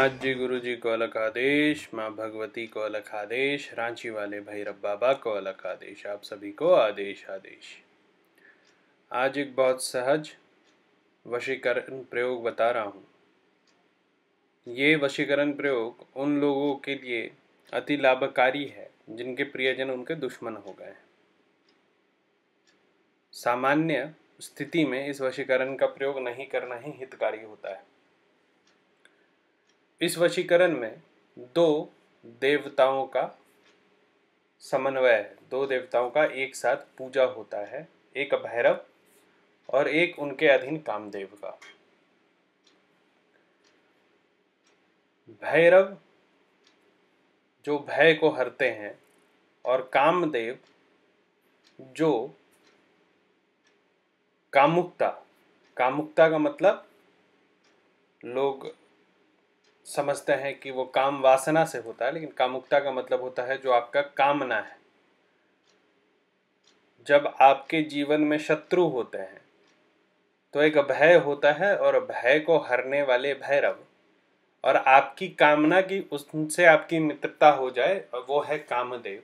नाथ जी गुरु जी को अलग आदेश माँ भगवती को अलग आदेश रांची वाले भैरव बाबा को अलग आदेश आप सभी को आदेश आदेश आज एक बहुत सहज वशीकरण प्रयोग बता रहा हूँ ये वशीकरण प्रयोग उन लोगों के लिए अति लाभकारी है जिनके प्रियजन उनके दुश्मन हो गए सामान्य स्थिति में इस वशीकरण का प्रयोग नहीं करना ही हितकारी होता है इस वशीकरण में दो देवताओं का समन्वय है दो देवताओं का एक साथ पूजा होता है एक भैरव और एक उनके अधीन कामदेव का भैरव जो भय को हरते हैं और कामदेव जो कामुकता कामुकता का मतलब लोग समझते हैं कि वो काम वासना से होता है लेकिन कामुकता का मतलब होता है जो आपका कामना है जब आपके जीवन में शत्रु होते हैं तो एक भय होता है और भय को हरने वाले भैरव और आपकी कामना की उनसे आपकी मित्रता हो जाए और वो है कामदेव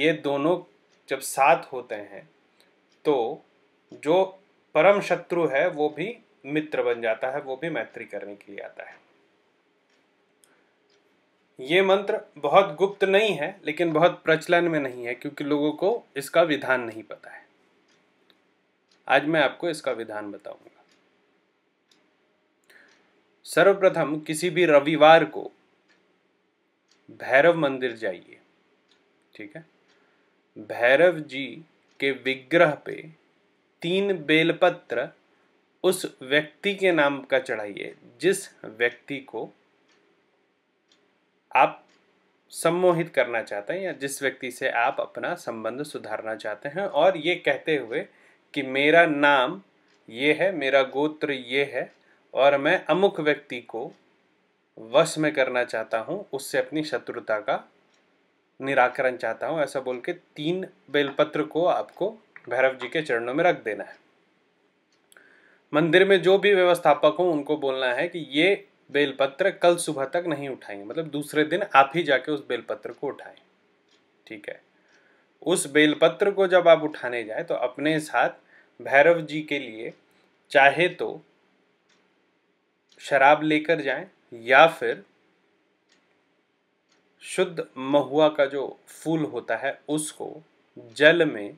ये दोनों जब साथ होते हैं तो जो परम शत्रु है वो भी मित्र बन जाता है वो भी मैत्री करने के लिए आता है ये मंत्र बहुत गुप्त नहीं है लेकिन बहुत प्रचलन में नहीं है क्योंकि लोगों को इसका विधान नहीं पता है आज मैं आपको इसका विधान बताऊंगा सर्वप्रथम किसी भी रविवार को भैरव मंदिर जाइए ठीक है भैरव जी के विग्रह पे तीन बेलपत्र उस व्यक्ति के नाम का चढ़ाइए जिस व्यक्ति को आप सम्मोहित करना चाहते हैं या जिस व्यक्ति से आप अपना संबंध सुधारना चाहते हैं और ये कहते हुए कि मेरा नाम ये है मेरा गोत्र ये है और मैं अमुक व्यक्ति को वश में करना चाहता हूँ उससे अपनी शत्रुता का निराकरण चाहता हूँ ऐसा बोल के तीन बेलपत्र को आपको भैरव जी के चरणों में रख देना है मंदिर में जो भी व्यवस्थापक हो उनको बोलना है कि ये बेलपत्र कल सुबह तक नहीं उठाएंगे मतलब दूसरे दिन आप ही जाके उस बेलपत्र को उठाएं ठीक है उस बेलपत्र को जब आप उठाने जाए तो अपने साथ भैरव जी के लिए चाहे तो शराब लेकर जाएं या फिर शुद्ध महुआ का जो फूल होता है उसको जल में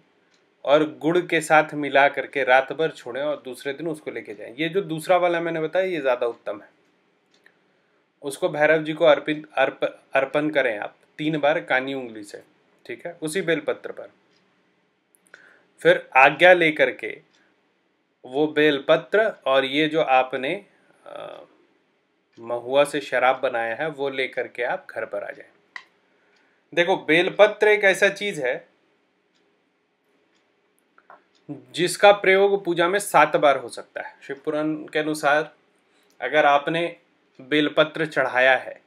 और गुड़ के साथ मिला करके रात भर छोड़ें और दूसरे दिन उसको लेके जाएं ये जो दूसरा वाला मैंने बताया ये ज़्यादा उत्तम है उसको भैरव जी को अर्पित अर्प अर्पण करें आप तीन बार कानी उंगली से ठीक है उसी बेलपत्र पर फिर आज्ञा लेकर के वो बेलपत्र और ये जो आपने आ, महुआ से शराब बनाया है वो लेकर के आप घर पर आ जाए देखो बेलपत्र एक ऐसा चीज है जिसका प्रयोग पूजा में सात बार हो सकता है शिवपुराण के अनुसार अगर आपने बेलपत्र चढ़ाया है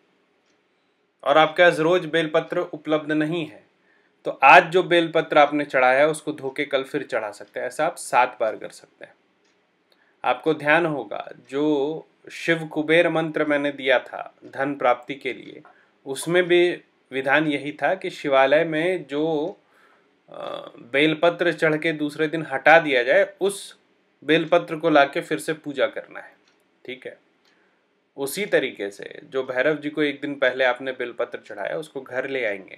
और आपके पास रोज बेलपत्र उपलब्ध नहीं है तो आज जो बेलपत्र आपने चढ़ाया है उसको धोके कल फिर चढ़ा सकते हैं ऐसा आप सात बार कर सकते हैं आपको ध्यान होगा जो शिव कुबेर मंत्र मैंने दिया था धन प्राप्ति के लिए उसमें भी विधान यही था कि शिवालय में जो बेलपत्र चढ़ के दूसरे दिन हटा दिया जाए उस बेलपत्र को लाके फिर से पूजा करना है ठीक है उसी तरीके से जो भैरव जी को एक दिन पहले आपने बेलपत्र चढ़ाया उसको घर ले आएंगे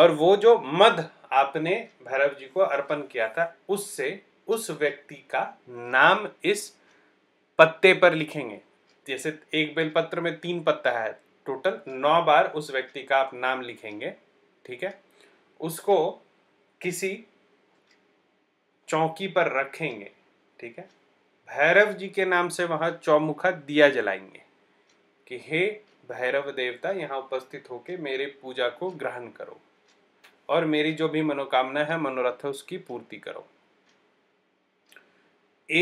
और वो जो मध आपने भैरव जी को अर्पण किया था उससे उस व्यक्ति का नाम इस पत्ते पर लिखेंगे जैसे एक बेलपत्र में तीन पत्ता है टोटल नौ बार उस व्यक्ति का आप नाम लिखेंगे ठीक है उसको किसी चौकी पर रखेंगे ठीक है भैरव जी के नाम से वहां चौमुखा दिया जलाएंगे कि हे भैरव देवता यहाँ उपस्थित होके मेरे पूजा को ग्रहण करो और मेरी जो भी मनोकामना है मनोरथ है उसकी पूर्ति करो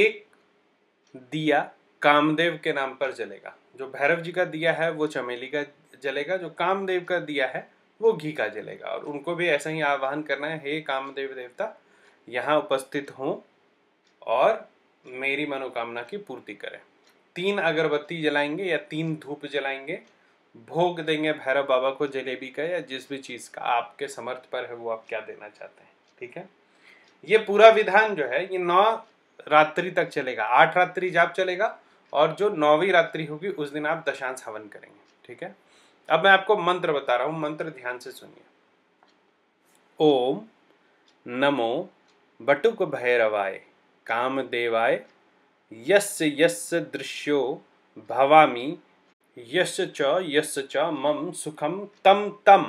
एक दिया कामदेव के नाम पर जलेगा जो भैरव जी का दिया है वो चमेली का जलेगा जो कामदेव का दिया है वो घी का जलेगा और उनको भी ऐसा ही आह्वान करना है हे कामदेव देवता यहाँ उपस्थित हों और मेरी मनोकामना की पूर्ति करें तीन अगरबत्ती जलाएंगे या तीन धूप जलाएंगे भोग देंगे भैरव बाबा को जलेबी का या जिस भी चीज़ का आपके समर्थ पर है वो आप क्या देना चाहते हैं ठीक है ये पूरा विधान जो है ये नौ रात्रि तक चलेगा आठ रात्रि जाप चलेगा और जो नौवीं रात्रि होगी उस दिन आप दशांश हवन करेंगे ठीक है अब मैं आपको मंत्र बता रहा हूं मंत्र ध्यान से सुनिए ओम नमो बटुक भैरवाय काम देवाय यस्य यस्य दृश्यो भवामि यस्य च यस्य च मम सुखम तम तम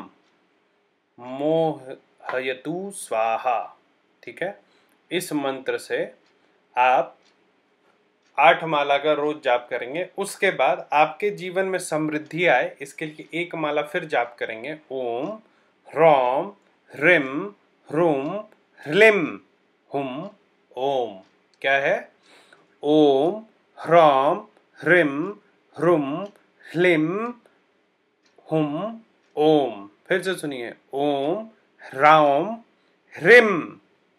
मोहयतु स्वाहा ठीक है इस मंत्र से आप आठ माला का रोज जाप करेंगे उसके बाद आपके जीवन में समृद्धि आए इसके लिए एक माला फिर जाप करेंगे ओम रोम ह्रिम ह्रूम ह्लिम हुम ओम क्या है ओम ह्रम ह्रिम ह्रुम ह्लिम हुम ओम फिर से सुनिए ओम ह्राम ह्रिम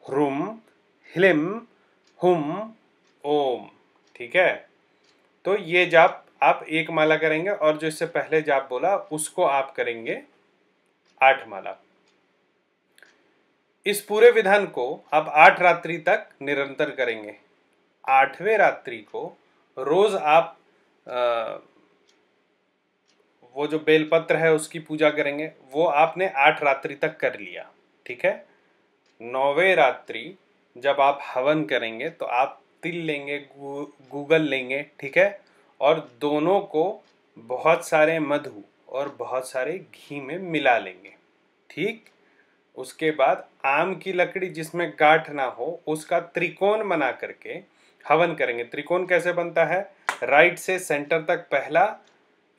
ह्रुम ह्लिम हुम ओम ठीक है तो ये जाप आप एक माला करेंगे और जो इससे पहले जाप बोला उसको आप करेंगे आठ माला इस पूरे विधान को आप आठ रात्रि तक निरंतर करेंगे आठवें रात्रि को रोज आप आ, वो जो बेलपत्र है उसकी पूजा करेंगे वो आपने आठ रात्रि तक कर लिया ठीक है नौवे रात्रि जब आप हवन करेंगे तो आप तिल लेंगे गू, गूगल लेंगे ठीक है और दोनों को बहुत सारे मधु और बहुत सारे घी में मिला लेंगे ठीक उसके बाद आम की लकड़ी जिसमें गाठ ना हो उसका त्रिकोण बना करके हवन करेंगे त्रिकोण कैसे बनता है राइट से सेंटर तक पहला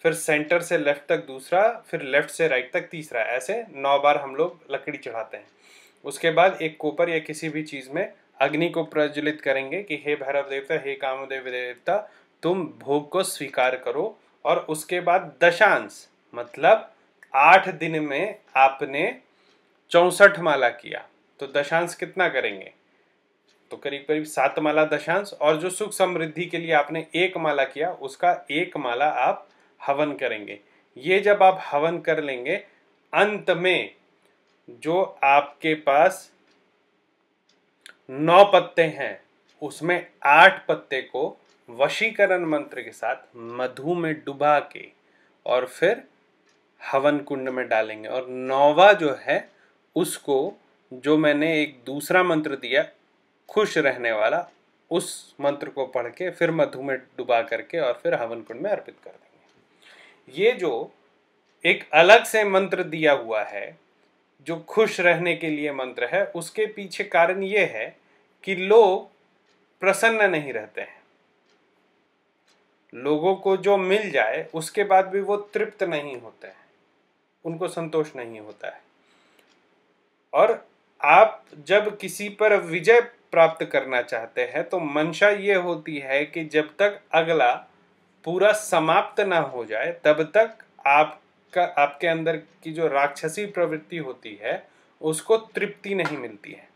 फिर सेंटर से लेफ्ट तक दूसरा फिर लेफ्ट से राइट तक तीसरा ऐसे नौ बार हम लोग लकड़ी चढ़ाते हैं उसके बाद एक कोपर या किसी भी चीज़ में अग्नि को प्रज्वलित करेंगे कि हे भैरव देवता हे कामदेव देवता तुम भोग को स्वीकार करो और उसके बाद दशांश मतलब आठ दिन में आपने चौंसठ माला किया तो दशांश कितना करेंगे तो करीब करीब सात माला दशांश और जो सुख समृद्धि के लिए आपने एक माला किया उसका एक माला आप हवन करेंगे ये जब आप हवन कर लेंगे अंत में जो आपके पास नौ पत्ते हैं उसमें आठ पत्ते को वशीकरण मंत्र के साथ मधु में डुबा के और फिर हवन कुंड में डालेंगे और नौवा जो है उसको जो मैंने एक दूसरा मंत्र दिया खुश रहने वाला उस मंत्र को पढ़ के फिर मधु में डुबा करके और फिर हवन कुंड में अर्पित कर देंगे ये जो एक अलग से मंत्र दिया हुआ है जो खुश रहने के लिए मंत्र है उसके पीछे कारण ये है कि लोग प्रसन्न नहीं रहते हैं लोगों को जो मिल जाए उसके बाद भी वो तृप्त नहीं होते हैं उनको संतोष नहीं होता है और आप जब किसी पर विजय प्राप्त करना चाहते हैं तो मंशा ये होती है कि जब तक अगला पूरा समाप्त ना हो जाए तब तक आपका आपके अंदर की जो राक्षसी प्रवृत्ति होती है उसको तृप्ति नहीं मिलती है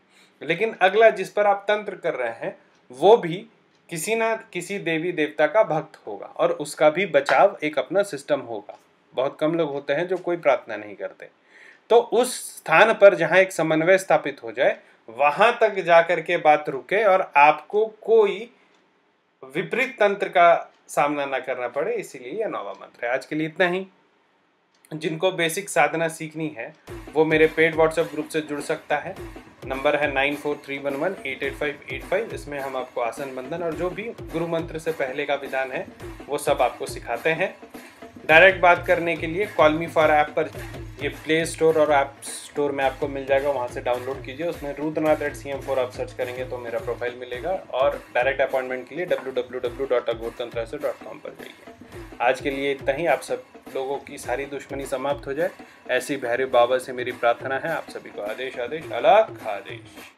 लेकिन अगला जिस पर आप तंत्र कर रहे हैं वो भी किसी ना किसी देवी देवता का भक्त होगा और उसका भी बचाव एक अपना सिस्टम होगा बहुत कम लोग होते हैं जो कोई प्रार्थना नहीं करते तो उस स्थान पर जहाँ एक समन्वय स्थापित हो जाए वहां तक जाकर के बात रुके और आपको कोई विपरीत तंत्र का सामना ना करना पड़े इसीलिए यह नौवा मंत्र है आज के लिए इतना ही जिनको बेसिक साधना सीखनी है वो मेरे पेड व्हाट्सएप ग्रुप से जुड़ सकता है नंबर है nine four three one one eight eight five eight five इसमें हम आपको आसन बंधन और जो भी गुरु मंत्र से पहले का विधान है वो सब आपको सिखाते हैं डायरेक्ट बात करने के लिए कॉलमी फॉर ऐप पर ये प्ले स्टोर और ऐप स्टोर में आपको मिल जाएगा वहाँ से डाउनलोड कीजिए उसमें Rudranath at C M four आप सर्च करेंगे तो मेरा प्रोफाइल मिलेगा और डायरेक्ट अपॉइंटमेंट के लिए W W W dot Aghortantra dot com पर जाइए आज के लिए इतना ही आप सब लोगों की सारी दुश्मनी समाप्त हो जाए ऐसी भैरव बाबा से मेरी प्रार्थना है आप सभी को आदेश आदेश अलग आदेश